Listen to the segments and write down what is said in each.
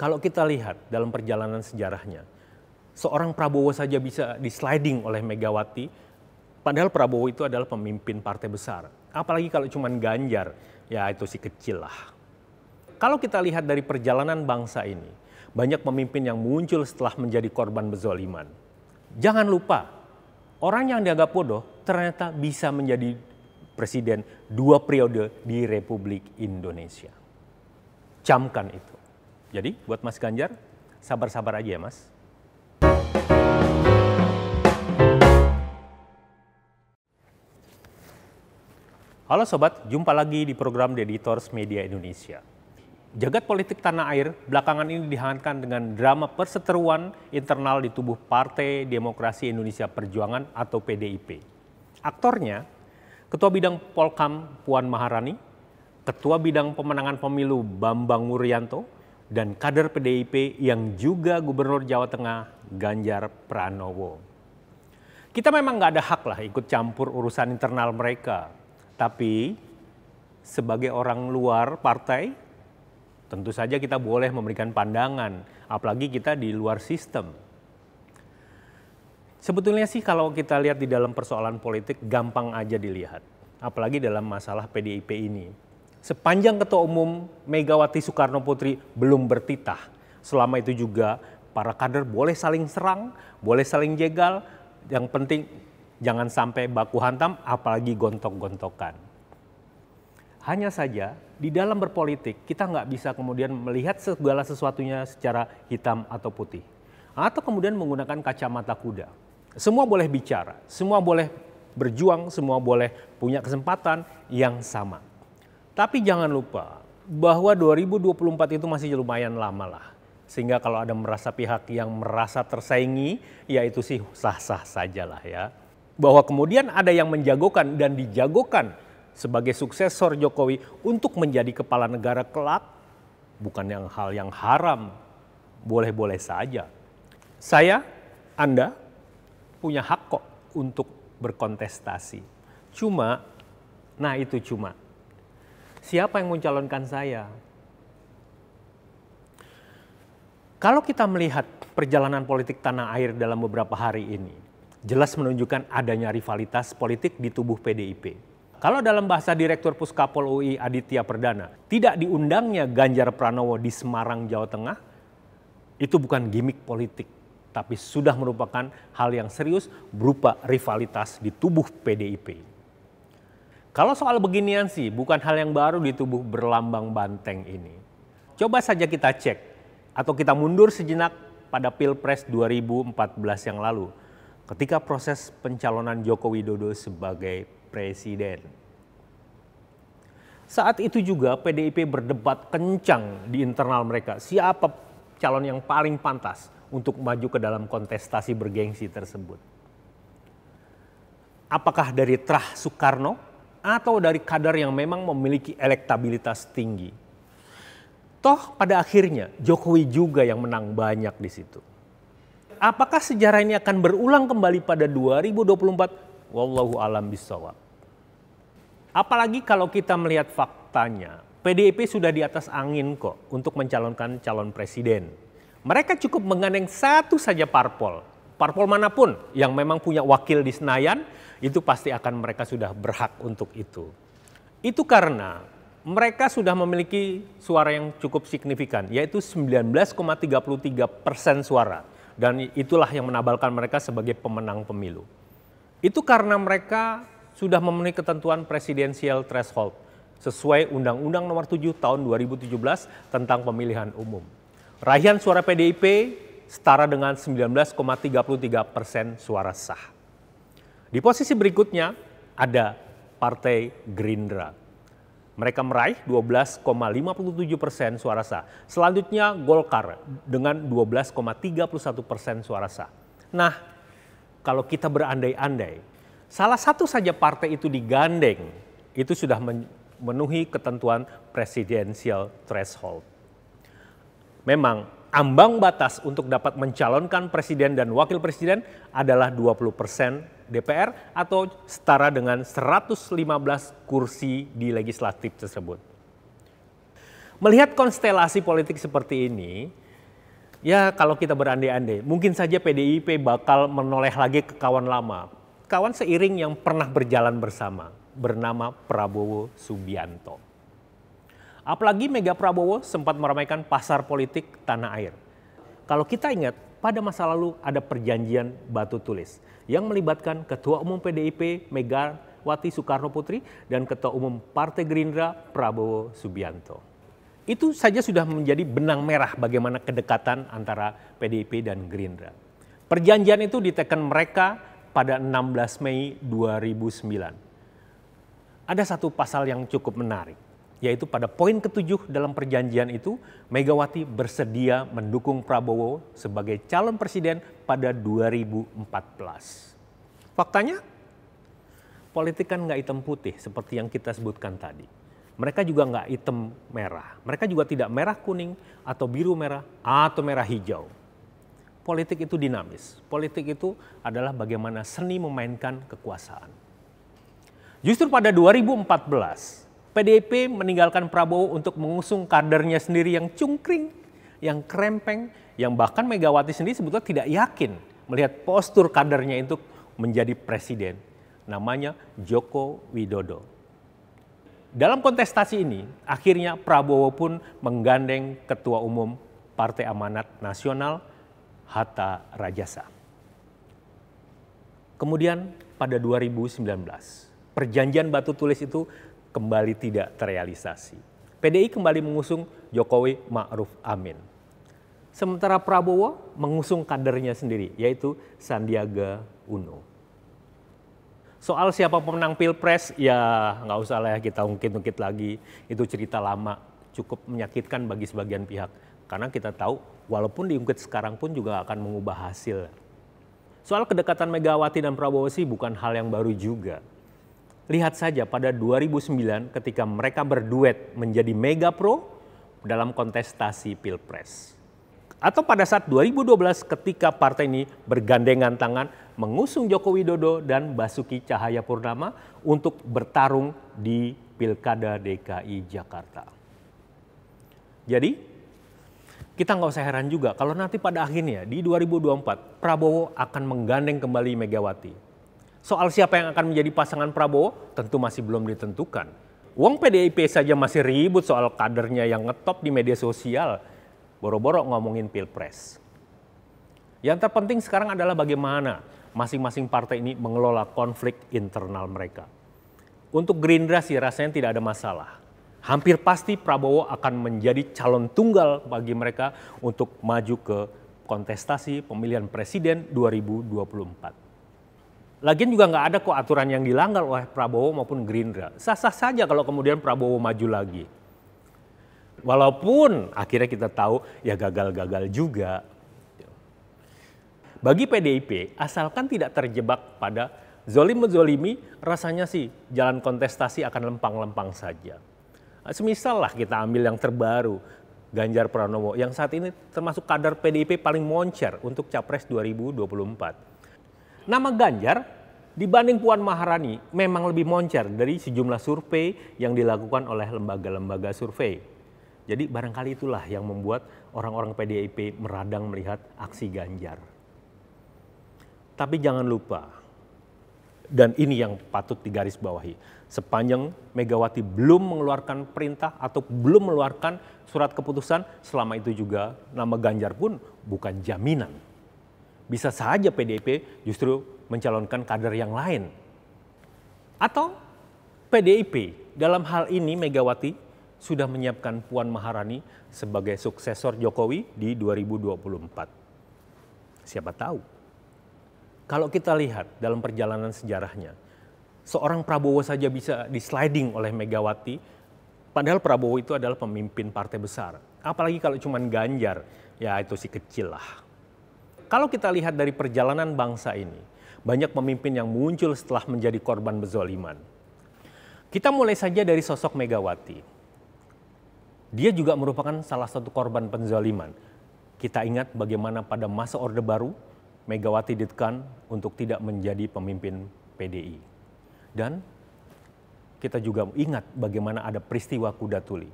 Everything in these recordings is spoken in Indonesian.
kalau kita lihat dalam perjalanan sejarahnya, seorang Prabowo saja bisa disliding oleh Megawati, padahal Prabowo itu adalah pemimpin partai besar. Apalagi kalau cuma Ganjar, ya itu si kecil lah. Kalau kita lihat dari perjalanan bangsa ini, banyak pemimpin yang muncul setelah menjadi korban bezoliman. Jangan lupa, orang yang dianggap bodoh ternyata bisa menjadi presiden dua periode di Republik Indonesia. Camkan itu. Jadi buat Mas Ganjar, sabar-sabar aja ya Mas. Halo Sobat, jumpa lagi di program The Editors Media Indonesia. Jagat politik tanah air belakangan ini dihangatkan dengan drama perseteruan internal di tubuh Partai Demokrasi Indonesia Perjuangan atau PDIP. Aktornya, Ketua Bidang Polkam Puan Maharani, Ketua Bidang Pemenangan Pemilu Bambang Wuryanto, dan kader PDIP yang juga Gubernur Jawa Tengah Ganjar Pranowo. Kita memang nggak ada hak lah ikut campur urusan internal mereka, tapi sebagai orang luar partai, tentu saja kita boleh memberikan pandangan, apalagi kita di luar sistem. Sebetulnya sih kalau kita lihat di dalam persoalan politik gampang aja dilihat, apalagi dalam masalah PDIP ini Sepanjang Ketua Umum Megawati Soekarno Putri belum bertitah, selama itu juga para kader boleh saling serang, boleh saling jegal, yang penting jangan sampai baku hantam apalagi gontok-gontokan. Hanya saja di dalam berpolitik kita nggak bisa kemudian melihat segala sesuatunya secara hitam atau putih. Atau kemudian menggunakan kacamata kuda. Semua boleh bicara, semua boleh berjuang, semua boleh punya kesempatan yang sama. Tapi jangan lupa bahwa 2024 itu masih lumayan lama lah. Sehingga kalau ada merasa pihak yang merasa tersaingi, ya itu sih sah-sah sajalah ya. Bahwa kemudian ada yang menjagokan dan dijagokan sebagai suksesor Jokowi untuk menjadi kepala negara kelak, bukan yang hal yang haram. Boleh-boleh saja. Saya, Anda, punya hak kok untuk berkontestasi. Cuma, nah itu cuma, siapa yang mencalonkan saya. Kalau kita melihat perjalanan politik tanah air dalam beberapa hari ini, jelas menunjukkan adanya rivalitas politik di tubuh PDIP. Kalau dalam bahasa Direktur Puskapol UI Aditya Perdana, tidak diundangnya Ganjar Pranowo di Semarang, Jawa Tengah, itu bukan gimmick politik, tapi sudah merupakan hal yang serius berupa rivalitas di tubuh PDIP. Kalau soal beginian sih, bukan hal yang baru di tubuh berlambang banteng ini. Coba saja kita cek, atau kita mundur sejenak pada Pilpres 2014 yang lalu, ketika proses pencalonan Joko Widodo sebagai presiden. Saat itu juga PDIP berdebat kencang di internal mereka, siapa calon yang paling pantas untuk maju ke dalam kontestasi bergengsi tersebut. Apakah dari Trah Soekarno atau dari kader yang memang memiliki elektabilitas tinggi. Toh pada akhirnya Jokowi juga yang menang banyak di situ. Apakah sejarah ini akan berulang kembali pada 2024? Wallahu alam bisawab. Apalagi kalau kita melihat faktanya, PDIP sudah di atas angin kok untuk mencalonkan calon presiden. Mereka cukup menggandeng satu saja parpol, parpol manapun yang memang punya wakil di Senayan, itu pasti akan mereka sudah berhak untuk itu. Itu karena mereka sudah memiliki suara yang cukup signifikan, yaitu 19,33 persen suara. Dan itulah yang menabalkan mereka sebagai pemenang pemilu. Itu karena mereka sudah memenuhi ketentuan presidensial threshold sesuai Undang-Undang Nomor 7 Tahun 2017 tentang Pemilihan Umum. Raihan suara PDIP setara dengan 19,33 persen suara sah. Di posisi berikutnya ada Partai Gerindra. Mereka meraih 12,57 persen suara sah. Selanjutnya Golkar dengan 12,31 persen suara sah. Nah, kalau kita berandai-andai, salah satu saja partai itu digandeng, itu sudah memenuhi ketentuan presidensial threshold. Memang ambang batas untuk dapat mencalonkan presiden dan wakil presiden adalah 20 persen DPR atau setara dengan 115 kursi di legislatif tersebut. Melihat konstelasi politik seperti ini, ya kalau kita berandai-andai, mungkin saja PDIP bakal menoleh lagi ke kawan lama. Kawan seiring yang pernah berjalan bersama, bernama Prabowo Subianto. Apalagi Mega Prabowo sempat meramaikan pasar politik tanah air. Kalau kita ingat, pada masa lalu ada perjanjian batu tulis yang melibatkan Ketua Umum PDIP Megawati Soekarno Putri dan Ketua Umum Partai Gerindra Prabowo Subianto. Itu saja sudah menjadi benang merah bagaimana kedekatan antara PDIP dan Gerindra. Perjanjian itu diteken mereka pada 16 Mei 2009. Ada satu pasal yang cukup menarik yaitu pada poin ketujuh dalam perjanjian itu, Megawati bersedia mendukung Prabowo sebagai calon presiden pada 2014. Faktanya, politik kan nggak hitam putih seperti yang kita sebutkan tadi. Mereka juga nggak hitam merah. Mereka juga tidak merah kuning atau biru merah atau merah hijau. Politik itu dinamis. Politik itu adalah bagaimana seni memainkan kekuasaan. Justru pada 2014, PDIP meninggalkan Prabowo untuk mengusung kadernya sendiri yang cungkring, yang krempeng, yang bahkan Megawati sendiri sebetulnya tidak yakin melihat postur kadernya itu menjadi presiden. Namanya Joko Widodo. Dalam kontestasi ini, akhirnya Prabowo pun menggandeng Ketua Umum Partai Amanat Nasional Hatta Rajasa. Kemudian pada 2019, perjanjian batu tulis itu kembali tidak terrealisasi. PDI kembali mengusung Jokowi Ma'ruf Amin. Sementara Prabowo mengusung kadernya sendiri, yaitu Sandiaga Uno. Soal siapa pemenang Pilpres, ya nggak usah lah ya kita ungkit-ungkit lagi. Itu cerita lama, cukup menyakitkan bagi sebagian pihak. Karena kita tahu, walaupun diungkit sekarang pun juga akan mengubah hasil. Soal kedekatan Megawati dan Prabowo sih bukan hal yang baru juga Lihat saja pada 2009 ketika mereka berduet menjadi mega pro dalam kontestasi Pilpres. Atau pada saat 2012 ketika partai ini bergandengan tangan mengusung Joko Widodo dan Basuki Cahaya Purnama untuk bertarung di Pilkada DKI Jakarta. Jadi kita nggak usah heran juga kalau nanti pada akhirnya di 2024 Prabowo akan menggandeng kembali Megawati Soal siapa yang akan menjadi pasangan Prabowo tentu masih belum ditentukan. Uang PDIP saja masih ribut soal kadernya yang ngetop di media sosial. Boro-boro ngomongin pilpres. Yang terpenting sekarang adalah bagaimana masing-masing partai ini mengelola konflik internal mereka. Untuk Gerindra sih rasanya tidak ada masalah. Hampir pasti Prabowo akan menjadi calon tunggal bagi mereka untuk maju ke kontestasi pemilihan presiden 2024. Lagian juga nggak ada kok aturan yang dilanggar oleh Prabowo maupun Gerindra. Sah-sah saja kalau kemudian Prabowo maju lagi. Walaupun akhirnya kita tahu ya gagal-gagal juga. Bagi PDIP, asalkan tidak terjebak pada zolim-zolimi, rasanya sih jalan kontestasi akan lempang-lempang saja. Semisal lah kita ambil yang terbaru, Ganjar Pranowo, yang saat ini termasuk kader PDIP paling moncer untuk Capres 2024 Nama Ganjar dibanding Puan Maharani memang lebih moncer dari sejumlah survei yang dilakukan oleh lembaga-lembaga survei. Jadi barangkali itulah yang membuat orang-orang PDIP meradang melihat aksi Ganjar. Tapi jangan lupa, dan ini yang patut digarisbawahi, sepanjang Megawati belum mengeluarkan perintah atau belum mengeluarkan surat keputusan, selama itu juga nama Ganjar pun bukan jaminan bisa saja PDIP justru mencalonkan kader yang lain. Atau PDIP dalam hal ini Megawati sudah menyiapkan Puan Maharani sebagai suksesor Jokowi di 2024. Siapa tahu. Kalau kita lihat dalam perjalanan sejarahnya, seorang Prabowo saja bisa disliding oleh Megawati, padahal Prabowo itu adalah pemimpin partai besar. Apalagi kalau cuma Ganjar, ya itu si kecil lah kalau kita lihat dari perjalanan bangsa ini, banyak pemimpin yang muncul setelah menjadi korban bezoliman. Kita mulai saja dari sosok Megawati. Dia juga merupakan salah satu korban penzaliman. Kita ingat bagaimana pada masa Orde Baru, Megawati ditekan untuk tidak menjadi pemimpin PDI. Dan kita juga ingat bagaimana ada peristiwa Kuda Tuli.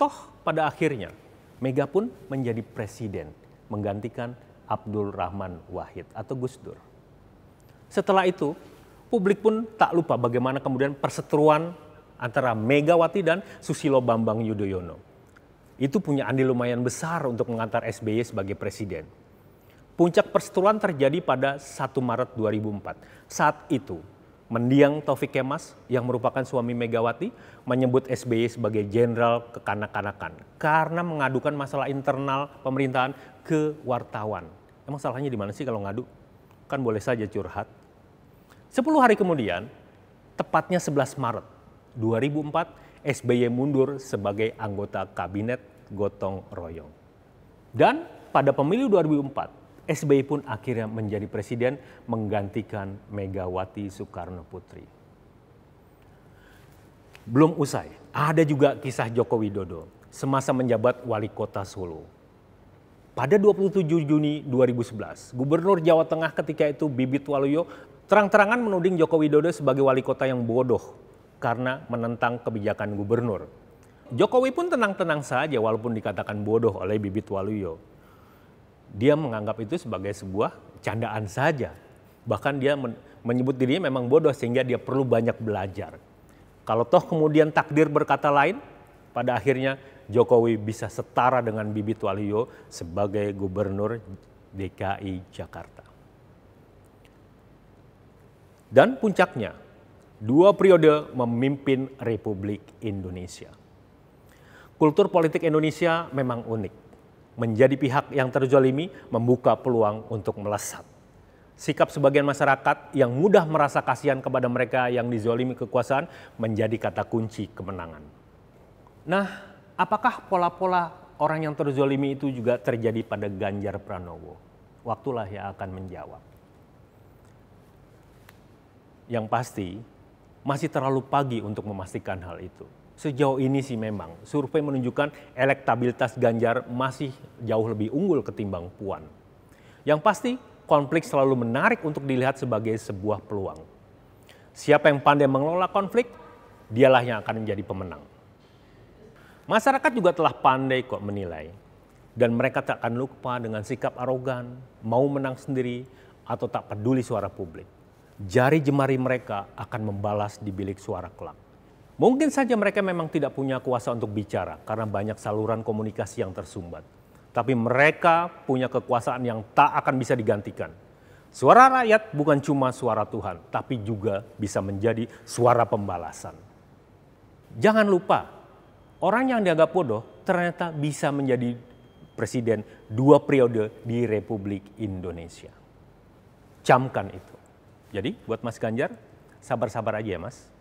Toh pada akhirnya, Mega pun menjadi presiden, menggantikan Abdul Rahman Wahid atau Gus Dur. Setelah itu, publik pun tak lupa bagaimana kemudian perseteruan antara Megawati dan Susilo Bambang Yudhoyono. Itu punya andil lumayan besar untuk mengantar SBY sebagai presiden. Puncak perseteruan terjadi pada 1 Maret 2004. Saat itu, mendiang Taufik Kemas yang merupakan suami Megawati menyebut SBY sebagai jenderal kekanak-kanakan karena mengadukan masalah internal pemerintahan ke wartawan Emang salahnya di mana sih kalau ngadu? Kan boleh saja curhat. Sepuluh hari kemudian, tepatnya 11 Maret 2004, SBY mundur sebagai anggota kabinet gotong royong. Dan pada pemilu 2004, SBY pun akhirnya menjadi presiden menggantikan Megawati Soekarno Putri. Belum usai, ada juga kisah Joko Widodo semasa menjabat wali kota Solo pada 27 Juni 2011, Gubernur Jawa Tengah ketika itu Bibit Waluyo terang-terangan menuding Joko Widodo sebagai wali kota yang bodoh karena menentang kebijakan gubernur. Jokowi pun tenang-tenang saja walaupun dikatakan bodoh oleh Bibit Waluyo. Dia menganggap itu sebagai sebuah candaan saja. Bahkan dia menyebut dirinya memang bodoh sehingga dia perlu banyak belajar. Kalau toh kemudian takdir berkata lain, pada akhirnya Jokowi bisa setara dengan Bibit Waluyo sebagai gubernur DKI Jakarta. Dan puncaknya, dua periode memimpin Republik Indonesia. Kultur politik Indonesia memang unik. Menjadi pihak yang terzolimi membuka peluang untuk melesat sikap sebagian masyarakat yang mudah merasa kasihan kepada mereka yang dizolimi kekuasaan menjadi kata kunci kemenangan. Nah, Apakah pola-pola orang yang terzolimi itu juga terjadi pada Ganjar Pranowo? Waktulah yang akan menjawab. Yang pasti, masih terlalu pagi untuk memastikan hal itu. Sejauh ini sih memang, survei menunjukkan elektabilitas Ganjar masih jauh lebih unggul ketimbang Puan. Yang pasti, konflik selalu menarik untuk dilihat sebagai sebuah peluang. Siapa yang pandai mengelola konflik, dialah yang akan menjadi pemenang. Masyarakat juga telah pandai kok menilai. Dan mereka tak akan lupa dengan sikap arogan, mau menang sendiri, atau tak peduli suara publik. Jari jemari mereka akan membalas di bilik suara kelak. Mungkin saja mereka memang tidak punya kuasa untuk bicara karena banyak saluran komunikasi yang tersumbat. Tapi mereka punya kekuasaan yang tak akan bisa digantikan. Suara rakyat bukan cuma suara Tuhan, tapi juga bisa menjadi suara pembalasan. Jangan lupa orang yang dianggap bodoh ternyata bisa menjadi presiden dua periode di Republik Indonesia. Camkan itu. Jadi buat Mas Ganjar, sabar-sabar aja ya Mas.